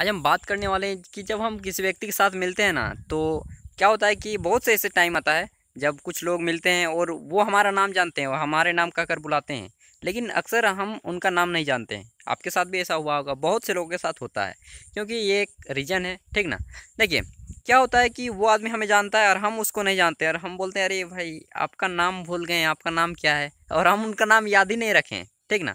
आज हम बात करने वाले हैं कि जब हम किसी व्यक्ति के साथ मिलते हैं ना तो क्या होता है कि बहुत से ऐसे टाइम आता है जब कुछ लोग मिलते हैं और वो हमारा नाम जानते हैं और हमारे नाम कर बुलाते हैं लेकिन अक्सर हम उनका नाम नहीं जानते हैं आपके साथ भी ऐसा हुआ होगा बहुत से लोगों के साथ होता है क्योंकि ये एक रीजन है ठीक ना देखिए क्या होता है कि वो आदमी हमें जानता है और हम उसको नहीं जानते और हम बोलते हैं अरे भाई आपका नाम भूल गए आपका नाम क्या है और हम उनका नाम याद ही नहीं रखें ठीक ना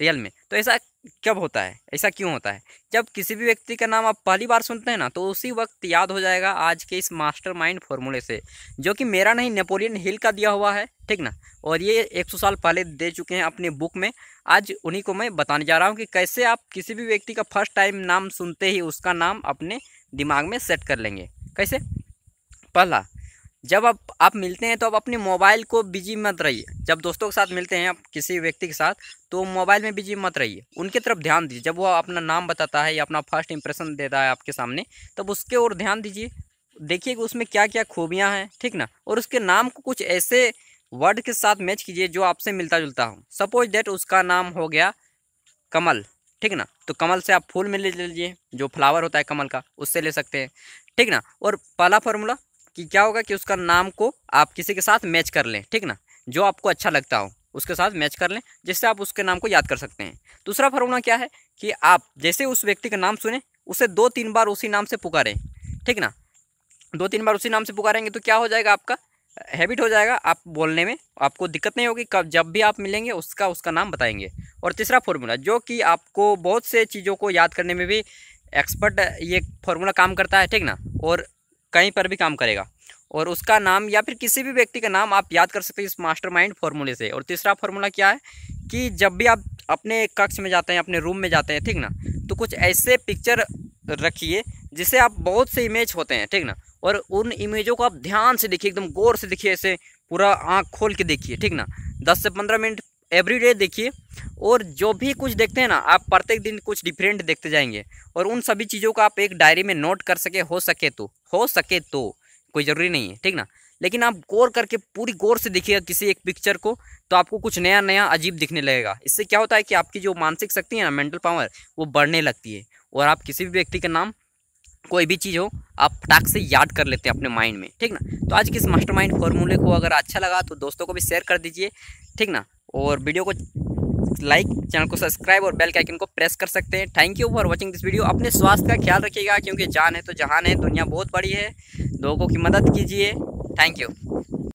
रियल में तो ऐसा कब होता है ऐसा क्यों होता है जब किसी भी व्यक्ति का नाम आप पहली बार सुनते हैं ना तो उसी वक्त याद हो जाएगा आज के इस मास्टरमाइंड फॉर्मूले से जो कि मेरा नहीं नेपोलियन हिल का दिया हुआ है ठीक ना और ये 100 साल पहले दे चुके हैं अपने बुक में आज उन्हीं को मैं बताने जा रहा हूँ कि कैसे आप किसी भी व्यक्ति का फर्स्ट टाइम नाम सुनते ही उसका नाम अपने दिमाग में सेट कर लेंगे कैसे पहला जब आप आप मिलते हैं तो आप अपने मोबाइल को बिजी मत रहिए जब दोस्तों के साथ मिलते हैं आप किसी व्यक्ति के साथ तो मोबाइल में बिजी मत रहिए उनके तरफ ध्यान दीजिए जब वो अपना नाम बताता है या अपना फर्स्ट इंप्रेशन देता है आपके सामने तब उसके ओर ध्यान दीजिए देखिए कि उसमें क्या क्या खूबियाँ हैं ठीक ना और उसके नाम को कुछ ऐसे वर्ड के साथ मैच कीजिए जो आपसे मिलता जुलता हो सपोज डेट उसका नाम हो गया कमल ठीक ना तो कमल से आप फूल में ले लीजिए जो फ्लावर होता है कमल का उससे ले सकते हैं ठीक ना और पहला फार्मूला कि क्या होगा कि उसका नाम को आप किसी के साथ मैच कर लें ठीक ना जो आपको अच्छा लगता हो उसके साथ मैच कर लें जिससे आप उसके नाम को याद कर सकते हैं दूसरा फार्मूला क्या है कि आप जैसे उस व्यक्ति का नाम सुने उसे दो तीन बार उसी नाम से पुकारें ठीक ना दो तीन बार उसी नाम से पुकारेंगे तो क्या हो जाएगा आपका हैबिट हो जाएगा आप बोलने में आपको दिक्कत नहीं होगी कब जब भी आप मिलेंगे उसका उसका नाम बताएंगे और तीसरा फॉर्मूला जो कि आपको बहुत से चीज़ों को याद करने में भी एक्सपर्ट ये फॉर्मूला काम करता है ठीक ना और कहीं पर भी काम करेगा और उसका नाम या फिर किसी भी व्यक्ति का नाम आप याद कर सकते हैं इस मास्टरमाइंड फॉर्मूले से और तीसरा फॉर्मूला क्या है कि जब भी आप अपने कक्ष में जाते हैं अपने रूम में जाते हैं ठीक ना तो कुछ ऐसे पिक्चर रखिए जिसे आप बहुत से इमेज होते हैं ठीक ना और उन इमेजों को आप ध्यान से देखिए एकदम गौर से देखिए ऐसे पूरा आँख खोल के देखिए ठीक ना दस से पंद्रह मिनट एवरी डे देखिए और जो भी कुछ देखते हैं ना आप प्रत्येक दिन कुछ डिफरेंट देखते जाएंगे और उन सभी चीज़ों को आप एक डायरी में नोट कर सके हो सके तो हो सके तो कोई ज़रूरी नहीं है ठीक ना लेकिन आप गौर करके पूरी गौर से देखिएगा किसी एक पिक्चर को तो आपको कुछ नया नया अजीब दिखने लगेगा इससे क्या होता है कि आपकी जो मानसिक शक्ति है ना मेंटल पावर वो बढ़ने लगती है और आप किसी भी व्यक्ति का नाम कोई भी चीज़ हो आप टाक से याद कर लेते हैं अपने माइंड में ठीक ना तो आज के इस माइंड फॉर्मूले को अगर अच्छा लगा तो दोस्तों को भी शेयर कर दीजिए ठीक ना और वीडियो को लाइक चैनल को सब्सक्राइब और बेल के आइकन को प्रेस कर सकते हैं thank you for watching this video अपने स्वास्थ्य का ख्याल रखिएगा क्योंकि जान है तो जहान है दुनिया बहुत बड़ी है लोगों की मदद कीजिए थैंक यू